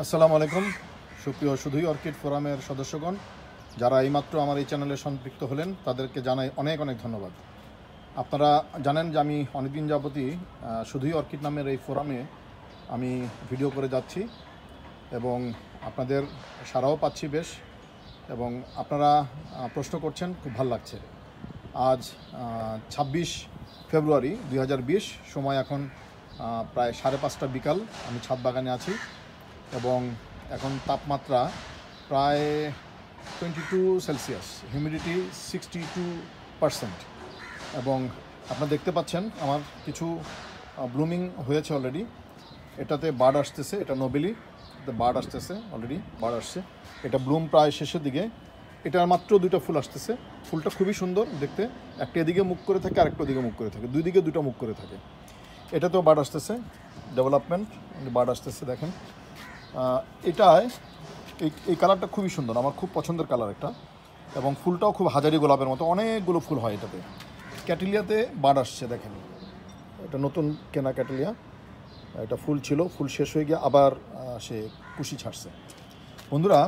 আসসালামু আলাইকুম সুপ্রিয় শুধুই অর্কিড ফোরামের সদস্যগণ যারা এইমাত্র আমার এই চ্যানেলে সম্পৃক্ত হলেন তাদেরকে জানাই অনেক অনেক ধন্যবাদ আপনারা জানেন যে আমি অনেকদিন যাবতী শুধুই অর্কিড নামের এই ফোরামে আমি ভিডিও করে যাচ্ছি এবং আপনাদের সারাও পাচ্ছি বেশ এবং আপনারা প্রশ্ন করছেন খুব ভাল লাগছে আজ ২৬ ফেব্রুয়ারি দুই সময় এখন প্রায় সাড়ে পাঁচটা বিকাল আমি ছাদ বাগানে আছি এবং এখন তাপমাত্রা প্রায় twenty two Celsius humidity sixty two percent এবং আপনারা দেখতে পাচ্ছেন আমার কিছু ব্লুমিং হয়েছে অলরেডি এটাতে বার্ড আসতেছে এটা নোবেলি বার্ড আসতেছে অলরেডি বার্ড আসছে এটা ব্লুম প্রায় শেষের দিকে এটার মাত্র দুইটা ফুল আসতেছে ফুলটা খুবই সুন্দর দেখতে একটা এদিকে মুখ করে থাকে আরেকটা দিকে মুখ করে থাকে দুই দিকে দুটো মুখ করে থাকে এটাতেও বার্ড আসতেছে ডেভেলপমেন্ট বার্ড আসতেছে দেখেন এটায় এই কালারটা খুবই সুন্দর আমার খুব পছন্দের কালার এটা এবং ফুলটাও খুব হাজারি গোলাপের মতো অনেকগুলো ফুল হয় এটাতে ক্যাটেলিয়াতে বাড আসছে দেখেন এটা নতুন কেনা ক্যাটেলিয়া এটা ফুল ছিল ফুল শেষ হয়ে গিয়ে আবার সে কুশি ছাড়ছে বন্ধুরা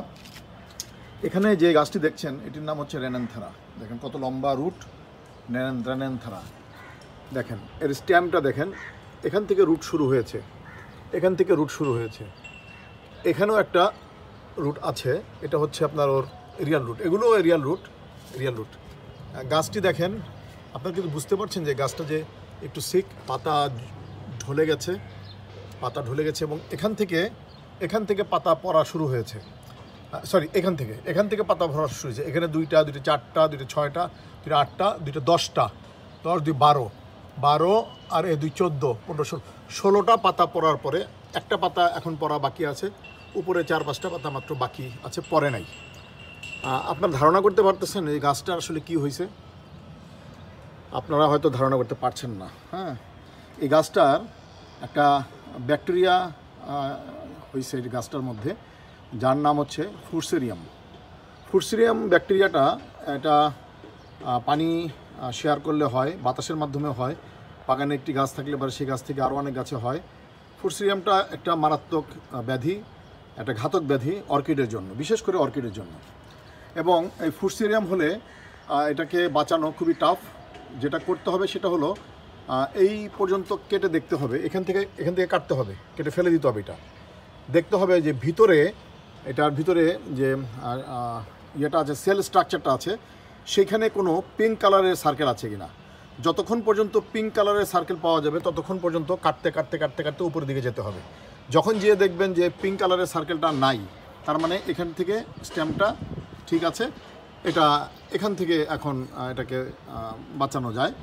এখানে যে গাছটি দেখছেন এটির নাম হচ্ছে রেনেনথেরা দেখেন কত লম্বা রুট রেনেনথেরা দেখেন এর স্ট্যাম্পটা দেখেন এখান থেকে রুট শুরু হয়েছে এখান থেকে রুট শুরু হয়েছে এখানেও একটা রুট আছে এটা হচ্ছে আপনার ওর এরিয়াল রুট এগুলোও এরিয়াল রুট এরিয়াল রুট গাছটি দেখেন আপনারা কিন্তু বুঝতে পারছেন যে গাছটা যে একটু সিক পাতা ঢলে গেছে পাতা ঢলে গেছে এবং এখান থেকে এখান থেকে পাতা পড়া শুরু হয়েছে সরি এখান থেকে এখান থেকে পাতা ভরা শুরু হয়েছে এখানে দুইটা দুইটা চারটা দুইটা ছয়টা দুইটা আটটা দুইটা দশটা দশ দুই বারো বারো আর এ দুই চোদ্দো পনেরো ষোলো ষোলোটা পাতা পড়ার পরে একটা পাতা এখন পড়া বাকি আছে উপরে চার পাঁচটা পাতা মাত্র বাকি আছে পরে নাই আপনার ধারণা করতে পারতেছেন এই গাছটা আসলে কি হয়েছে আপনারা হয়তো ধারণা করতে পারছেন না হ্যাঁ এই গাছটার একটা ব্যাকটেরিয়া হয়েছে এই গাছটার মধ্যে যার নাম হচ্ছে ফুরসেরিয়াম ফুরসেরিয়াম ব্যাকটেরিয়াটা এটা পানি শেয়ার করলে হয় বাতাসের মাধ্যমে হয় বাগানে একটি গাছ থাকলে পরে সেই গাছ থেকে আরও অনেক গাছে হয় ফুরসিরিয়ামটা একটা মারাত্মক ব্যাধি একটা ঘাতক ব্যাধি অর্কিডের জন্য বিশেষ করে অর্কিডের জন্য এবং এই ফুসেরিয়াম হলে এটাকে বাঁচানো খুবই টাফ যেটা করতে হবে সেটা হলো এই পর্যন্ত কেটে দেখতে হবে এখান থেকে এখান থেকে কাটতে হবে কেটে ফেলে দিতে হবে এটা দেখতে হবে যে ভিতরে এটার ভিতরে যে ইয়েটা আছে সেল স্ট্রাকচারটা আছে সেখানে কোনো পিঙ্ক কালারের সার্কেল আছে কিনা যতক্ষণ পর্যন্ত পিঙ্ক কালারের সার্কেল পাওয়া যাবে ততক্ষণ পর্যন্ত কাটতে কাটতে কাটতে কাটতে উপরের দিকে যেতে হবে যখন যেয়ে দেখবেন যে পিঙ্ক কালারের সার্কেলটা নাই তার মানে এখান থেকে স্ট্যাম্পটা ঠিক আছে এটা এখান থেকে এখন এটাকে বাঁচানো যায়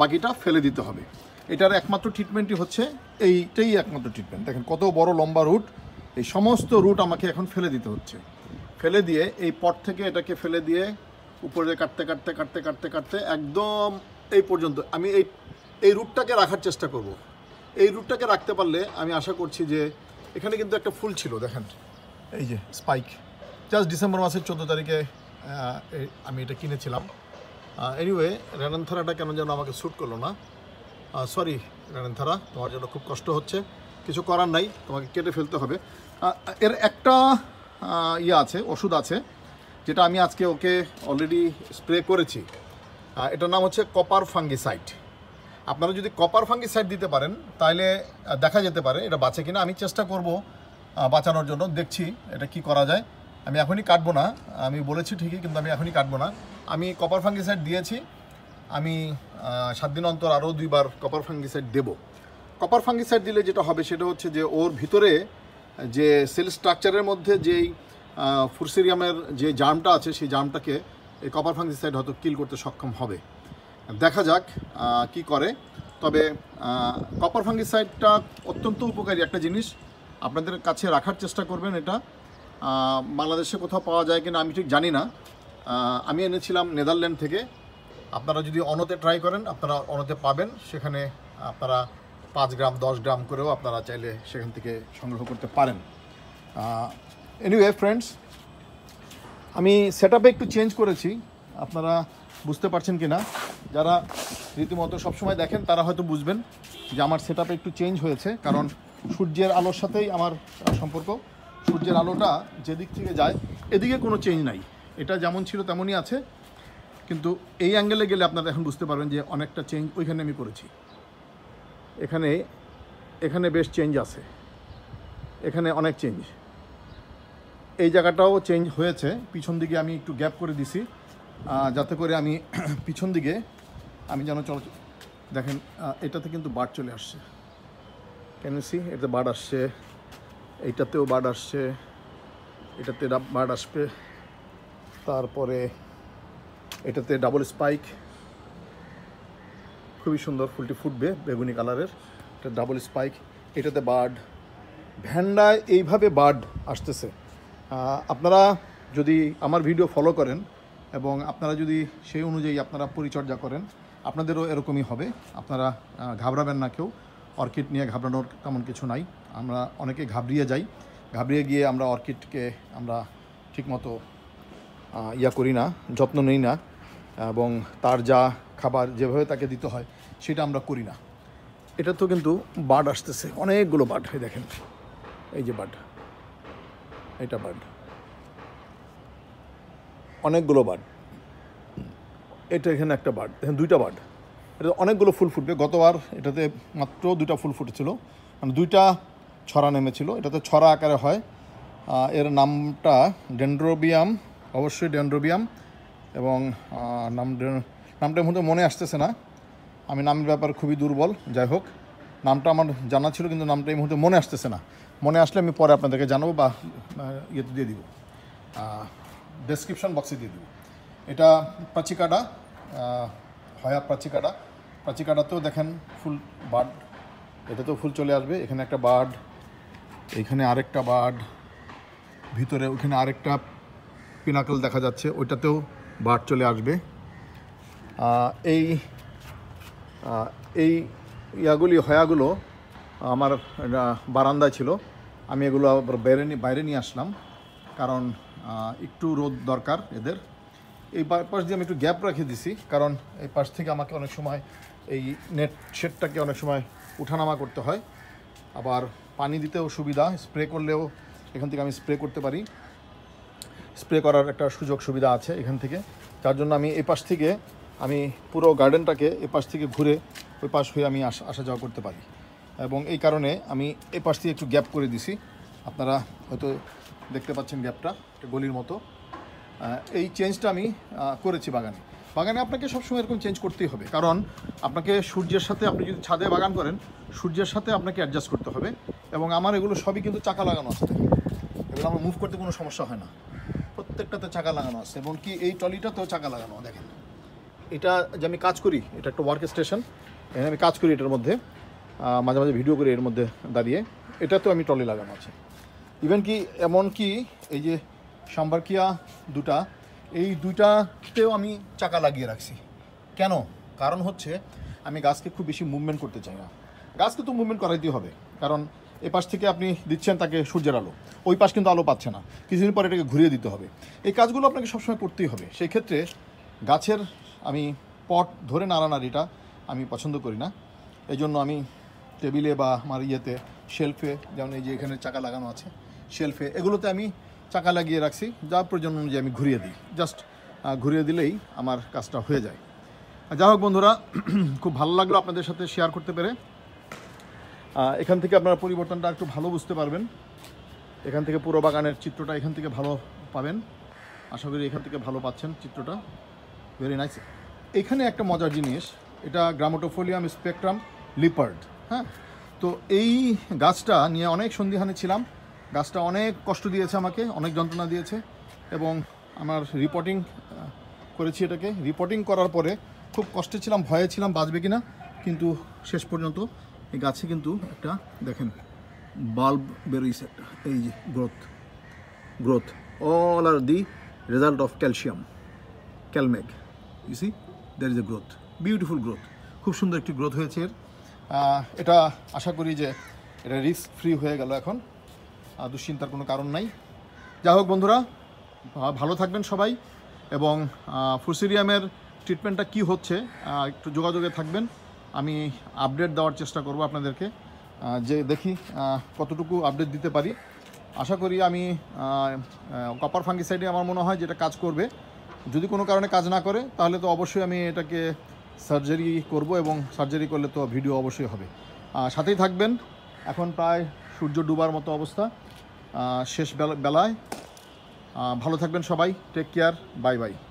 বাকিটা ফেলে দিতে হবে এটার একমাত্র ট্রিটমেন্টই হচ্ছে এইটাই একমাত্র ট্রিটমেন্ট দেখেন কত বড় লম্বা রুট এই সমস্ত রুট আমাকে এখন ফেলে দিতে হচ্ছে ফেলে দিয়ে এই পট থেকে এটাকে ফেলে দিয়ে উপরে কাটতে কাটতে কাটতে কাটতে কাটতে একদম এই পর্যন্ত আমি এই এই রুটটাকে রাখার চেষ্টা করব এই রুটটাকে রাখতে পারলে আমি আশা করছি যে এখানে কিন্তু একটা ফুল ছিল দেখেন এই যে স্পাইক জাস্ট ডিসেম্বর মাসের চোদ্দো তারিখে আমি এটা কিনেছিলাম এনিওয়ে রেনানথারাটা কেন যেন আমাকে শ্যুট করলো না সরি রেনানথারা তোমার জন্য খুব কষ্ট হচ্ছে কিছু করার নাই তোমাকে কেটে ফেলতে হবে এর একটা ইয়ে আছে ওষুধ আছে যেটা আমি আজকে ওকে অলরেডি স্প্রে করেছি এটার নাম হচ্ছে কপার ফাঙ্গিসাইড আপনারা যদি কপার ফাঙ্গি সাইড দিতে পারেন তাহলে দেখা যেতে পারে এটা বাঁচে কিনা আমি চেষ্টা করব বাঁচানোর জন্য দেখছি এটা কি করা যায় আমি এখনই কাটবো না আমি বলেছি ঠিকই কিন্তু আমি এখনই কাটবো না আমি কপার ফাঙ্গি সাইড দিয়েছি আমি সাত দিন অন্তর আরও দুইবার কপার ফাঙ্গি সাইড দেবো কপার ফাঙ্গি সাইড দিলে যেটা হবে সেটা হচ্ছে যে ওর ভিতরে যে সেল স্ট্রাকচারের মধ্যে যেই ফুরসিরিয়ামের যে জার্মটা আছে সেই জার্মটাকে এই কপার ফাঙ্গি সাইড হয়তো কিল করতে সক্ষম হবে দেখা যাক কি করে তবে কপার ফাঙ্গিসাইডটা অত্যন্ত উপকারী একটা জিনিস আপনাদের কাছে রাখার চেষ্টা করবেন এটা বাংলাদেশে কোথাও পাওয়া যায় কিনা আমি ঠিক জানি না আমি এনেছিলাম নেদারল্যান্ড থেকে আপনারা যদি অনতে ট্রাই করেন আপনারা অনতে পাবেন সেখানে আপনারা পাঁচ গ্রাম দশ গ্রাম করেও আপনারা চাইলে সেখান থেকে সংগ্রহ করতে পারেন এনিওয়ে ফ্রেন্ডস আমি সেট একটু চেঞ্জ করেছি আপনারা বুঝতে পারছেন কি না যারা রীতিমতো সবসময় দেখেন তারা হয়তো বুঝবেন যে আমার সেট একটু চেঞ্জ হয়েছে কারণ সূর্যের আলোর সাথেই আমার সম্পর্ক সূর্যের আলোটা যেদিক থেকে যায় এদিকে কোনো চেঞ্জ নাই এটা যেমন ছিল তেমনই আছে কিন্তু এই অ্যাঙ্গেলে গেলে আপনারা এখন বুঝতে পারবেন যে অনেকটা চেঞ্জ ওইখানে আমি করেছি এখানে এখানে বেশ চেঞ্জ আছে এখানে অনেক চেঞ্জ এই জায়গাটাও চেঞ্জ হয়েছে পিছন দিকে আমি একটু গ্যাপ করে দিছি যাতে করে আমি পিছন দিকে আমি যেন চল দেখেন এটাতে কিন্তু বাড় চলে আসছে কেন সি এটাতে বাড় আসছে এইটাতেও বাড় আসছে এটাতে বাড় আসবে তারপরে এটাতে ডাবল স্পাইক খুবই সুন্দর ফুলটি ফুটবে বেগুনি কালারের এটা ডাবল স্পাইক এটাতে বার্ড ভ্যান্ডায় এইভাবে বার্ড আসতেছে আপনারা যদি আমার ভিডিও ফলো করেন এবং আপনারা যদি সেই অনুযায়ী আপনারা পরিচর্যা করেন আপনাদেরও এরকমই হবে আপনারা ঘাবড়াবেন না কেউ অর্কিড নিয়ে ঘাবড়ানোর তেমন কিছু নাই আমরা অনেকে ঘাবড়িয়ে যাই ঘাবড়িয়ে গিয়ে আমরা অর্কিডকে আমরা ঠিকমতো ইয়া করি না যত্ন নেই না এবং তার যা খাবার যেভাবে তাকে দিতে হয় সেটা আমরা করি না এটা তো কিন্তু বার্ড আসতেছে অনেকগুলো বার্ড হয়ে দেখেন এই যে বার্ড এটা বার্ড অনেকগুলো বার্ড এটা এখানে একটা বার্ড এখানে দুইটা বার্ড এটা অনেকগুলো ফুল ফুটবে গতবার এটাতে মাত্র দুইটা ফুল ফুটেছিল মানে দুইটা ছড়া নেমেছিল এটাতে ছড়া আকারে হয় এর নামটা ডেন্ড্রোবিয়াম অবশ্যই ডেন্ড্রোবিয়াম এবং নাম নামটা মধ্যে মনে আসতেছে না আমি নামের ব্যাপার খুবই দুর্বল যাই হোক নামটা আমার জানা ছিল কিন্তু নামটা এই মুহূর্তে মনে আসতেছে না মনে আসলে আমি পরে আপনাদেরকে জানাবো বা ইয়েতে দিয়ে দিব ডেসক্রিপশান বক্সে দিয়ে দিব এটা পাচিকাটা হয়া পাচিকাটা পাচিকাটাতেও দেখেন ফুল বার্ড এটাতেও ফুল চলে আসবে এখানে একটা বার্ড এখানে আরেকটা বার্ড ভিতরে ওখানে আরেকটা পিনাকল দেখা যাচ্ছে ওইটাতেও বার্ড চলে আসবে এই এই ইয়াগুলি হয়াগুলো আমার বারান্দায় ছিল আমি এগুলো আবার বাইরে বাইরে নিয়ে আসলাম কারণ একটু রোদ দরকার এদের এই পাশ দিয়ে আমি একটু গ্যাপ রেখে দিছি কারণ এই পাশ থেকে আমাকে অনেক সময় এই নেট শেডটাকে অনেক সময় উঠানামা করতে হয় আবার পানি দিতেও সুবিধা স্প্রে করলেও এখান থেকে আমি স্প্রে করতে পারি স্প্রে করার একটা সুযোগ সুবিধা আছে এখান থেকে যার জন্য আমি এ পাশ থেকে আমি পুরো গার্ডেনটাকে এ পাশ থেকে ঘুরে ওই পাশ হয়ে আমি আসা যাওয়া করতে পারি এবং এই কারণে আমি এ পাশ থেকে একটু গ্যাপ করে দিছি আপনারা হয়তো দেখতে পাচ্ছেন গ্যাপটা একটা গলির মতো এই চেঞ্জটা আমি করেছি বাগানে বাগানে আপনাকে সবসময় এরকম চেঞ্জ করতেই হবে কারণ আপনাকে সূর্যের সাথে আপনি যদি ছাদে বাগান করেন সূর্যের সাথে আপনাকে অ্যাডজাস্ট করতে হবে এবং আমার এগুলো সবই কিন্তু চাকা লাগানো আসতে এগুলো আমার মুভ করতে কোনো সমস্যা হয় না প্রত্যেকটাতে চাকা লাগানো আসছে এবং কি এই ট্রলিটাতেও চাকা লাগানো দেখেন এটা যে আমি কাজ করি এটা একটা ওয়ার্ক স্টেশন এখানে আমি কাজ করি এটার মধ্যে মাঝে মাঝে ভিডিও করি এর মধ্যে দাঁড়িয়ে এটাতেও আমি ট্রলি লাগানো আছে ইভেন কি এমন কি এই যে সাম্বারকিয়া দুটা এই দুইটাতেও আমি চাকা লাগিয়ে রাখছি কেন কারণ হচ্ছে আমি গাছকে খুব বেশি মুভমেন্ট করতে চাই না গাছকে তো মুভমেন্ট করাইতেই হবে কারণ এ পাশ থেকে আপনি দিচ্ছেন তাকে সূর্যের আলো ওই পাশ কিন্তু আলো পাচ্ছে না কিছুদিন পরে এটাকে ঘুরিয়ে দিতে হবে এই কাজগুলো আপনাকে সবসময় করতেই হবে সেই ক্ষেত্রে গাছের আমি পট ধরে নাড়ানাড়িটা আমি পছন্দ করি না এই জন্য আমি টেবিলে বা আমার ইয়েতে শেলফে যেমন এই যে এখানে চাকা লাগানো আছে শেলফে এগুলোতে আমি চাকা লাগিয়ে রাখছি যা প্রয়োজন অনুযায়ী আমি ঘুরিয়ে দিই জাস্ট ঘুরিয়ে দিলেই আমার কাজটা হয়ে যায় যাই হোক বন্ধুরা খুব ভালো লাগলো আপনাদের সাথে শেয়ার করতে পেরে এখান থেকে আপনারা পরিবর্তনটা একটু ভালো বুঝতে পারবেন এখান থেকে পুরো বাগানের চিত্রটা এখান থেকে ভালো পাবেন আশা করি এখান থেকে ভালো পাচ্ছেন চিত্রটা ভেরি নাইস এখানে একটা মজার জিনিস এটা গ্রামোটোফোলিয়াম স্পেকট্রাম লিপার্ড হ্যাঁ তো এই গাছটা নিয়ে অনেক সন্দিহানে ছিলাম গাছটা অনেক কষ্ট দিয়েছে আমাকে অনেক যন্ত্রণা দিয়েছে এবং আমার রিপোর্টিং করেছি এটাকে রিপোর্টিং করার পরে খুব কষ্টে ছিলাম ভয়ে ছিলাম বাঁচবে কিনা কিন্তু শেষ পর্যন্ত এই গাছে কিন্তু একটা দেখেন বাল্ব বেরোইছে একটা এই যে growth growth all are the result of calcium calmag is there is a growth beautiful growth খুব সুন্দর একটি গ্রোথ হয়েছে এর এটা আশা করি যে এটা রিস্ক ফ্রি হয়ে গেল এখন দুশ্চিন্তার কোনো কারণ নাই যাই হোক বন্ধুরা ভালো থাকবেন সবাই এবং ফুসিরিয়ামের ট্রিটমেন্টটা কি হচ্ছে একটু যোগাযোগে থাকবেন আমি আপডেট দেওয়ার চেষ্টা করব আপনাদেরকে যে দেখি কতটুকু আপডেট দিতে পারি আশা করি আমি কপার ফাঙ্গিসাইডে আমার মনে হয় যেটা কাজ করবে যদি কোনো কারণে কাজ না করে তাহলে তো অবশ্যই আমি এটাকে সার্জারি করব এবং সার্জারি করলে তো ভিডিও অবশ্যই হবে সাথেই থাকবেন এখন প্রায় সূর্য ডুবার মতো অবস্থা শেষ বেলায় ভালো থাকবেন সবাই টেক কেয়ার বাই বাই